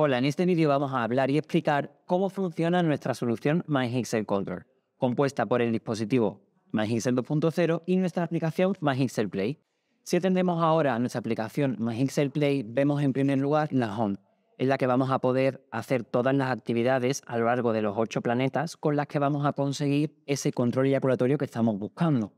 Hola, en este vídeo vamos a hablar y explicar cómo funciona nuestra solución MyHixel Control, compuesta por el dispositivo MyHixel 2.0 y nuestra aplicación MyHixel Play. Si atendemos ahora a nuestra aplicación MyHixel Play, vemos en primer lugar la Home, en la que vamos a poder hacer todas las actividades a lo largo de los ocho planetas con las que vamos a conseguir ese control y eyaculatorio que estamos buscando.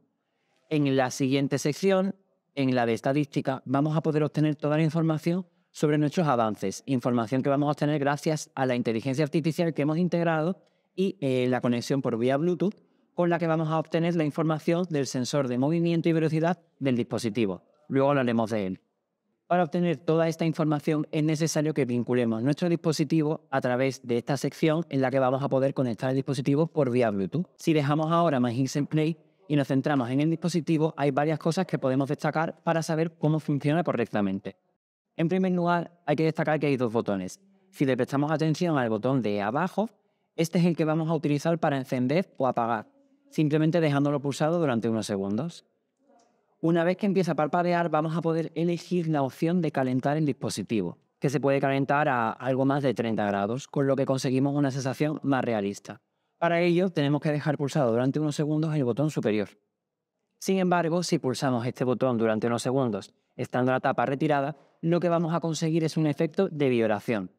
En la siguiente sección, en la de estadística, vamos a poder obtener toda la información sobre nuestros avances, información que vamos a obtener gracias a la inteligencia artificial que hemos integrado y eh, la conexión por vía Bluetooth con la que vamos a obtener la información del sensor de movimiento y velocidad del dispositivo. Luego hablaremos de él. Para obtener toda esta información es necesario que vinculemos nuestro dispositivo a través de esta sección en la que vamos a poder conectar el dispositivo por vía Bluetooth. Si dejamos ahora Magic en Play y nos centramos en el dispositivo, hay varias cosas que podemos destacar para saber cómo funciona correctamente. En primer lugar, hay que destacar que hay dos botones. Si le prestamos atención al botón de abajo, este es el que vamos a utilizar para encender o apagar, simplemente dejándolo pulsado durante unos segundos. Una vez que empieza a parpadear, vamos a poder elegir la opción de calentar el dispositivo, que se puede calentar a algo más de 30 grados, con lo que conseguimos una sensación más realista. Para ello, tenemos que dejar pulsado durante unos segundos el botón superior. Sin embargo, si pulsamos este botón durante unos segundos, estando la tapa retirada, lo que vamos a conseguir es un efecto de vibración.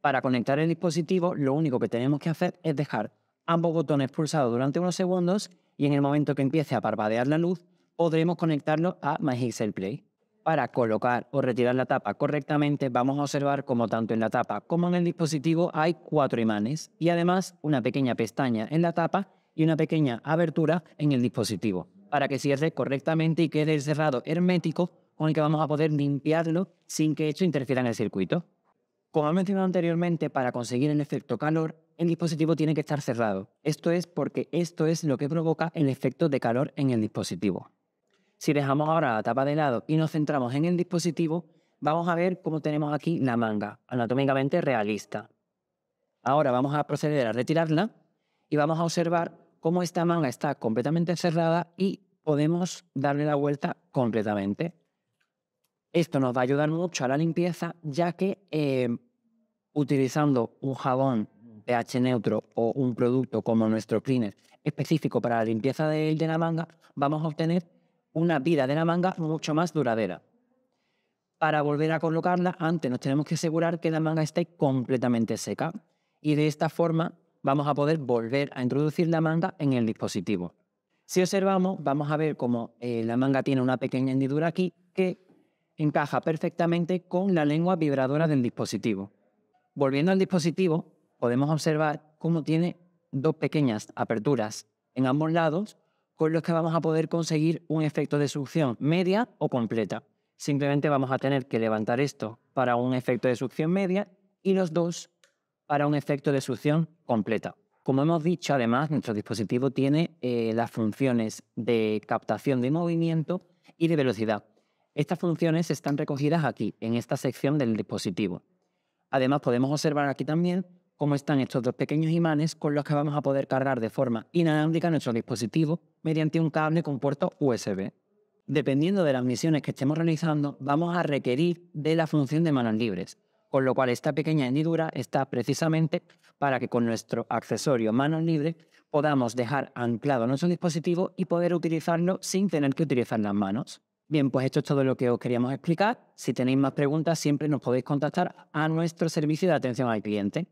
Para conectar el dispositivo, lo único que tenemos que hacer es dejar ambos botones pulsados durante unos segundos y en el momento que empiece a parpadear la luz, podremos conectarlo a MyHixel Play. Para colocar o retirar la tapa correctamente, vamos a observar como tanto en la tapa como en el dispositivo hay cuatro imanes y además una pequeña pestaña en la tapa y una pequeña abertura en el dispositivo para que cierre correctamente y quede cerrado hermético con el que vamos a poder limpiarlo sin que esto interfiera en el circuito. Como he mencionado anteriormente, para conseguir el efecto calor, el dispositivo tiene que estar cerrado. Esto es porque esto es lo que provoca el efecto de calor en el dispositivo. Si dejamos ahora la tapa de lado y nos centramos en el dispositivo, vamos a ver cómo tenemos aquí la manga, anatómicamente realista. Ahora vamos a proceder a retirarla y vamos a observar cómo esta manga está completamente cerrada y podemos darle la vuelta completamente. Esto nos va a ayudar mucho a la limpieza, ya que eh, utilizando un jabón pH neutro o un producto como nuestro cleaner específico para la limpieza de la manga, vamos a obtener una vida de la manga mucho más duradera. Para volver a colocarla, antes nos tenemos que asegurar que la manga esté completamente seca y de esta forma vamos a poder volver a introducir la manga en el dispositivo. Si observamos, vamos a ver cómo eh, la manga tiene una pequeña hendidura aquí que encaja perfectamente con la lengua vibradora del dispositivo. Volviendo al dispositivo, podemos observar cómo tiene dos pequeñas aperturas en ambos lados con los que vamos a poder conseguir un efecto de succión media o completa. Simplemente vamos a tener que levantar esto para un efecto de succión media y los dos para un efecto de succión completa. Como hemos dicho, además, nuestro dispositivo tiene eh, las funciones de captación de movimiento y de velocidad. Estas funciones están recogidas aquí, en esta sección del dispositivo. Además, podemos observar aquí también cómo están estos dos pequeños imanes con los que vamos a poder cargar de forma inalámbrica nuestro dispositivo mediante un cable con puerto USB. Dependiendo de las misiones que estemos realizando, vamos a requerir de la función de manos libres. Con lo cual, esta pequeña hendidura está precisamente para que con nuestro accesorio manos libres podamos dejar anclado nuestro dispositivo y poder utilizarlo sin tener que utilizar las manos. Bien, pues esto es todo lo que os queríamos explicar. Si tenéis más preguntas, siempre nos podéis contactar a nuestro servicio de atención al cliente.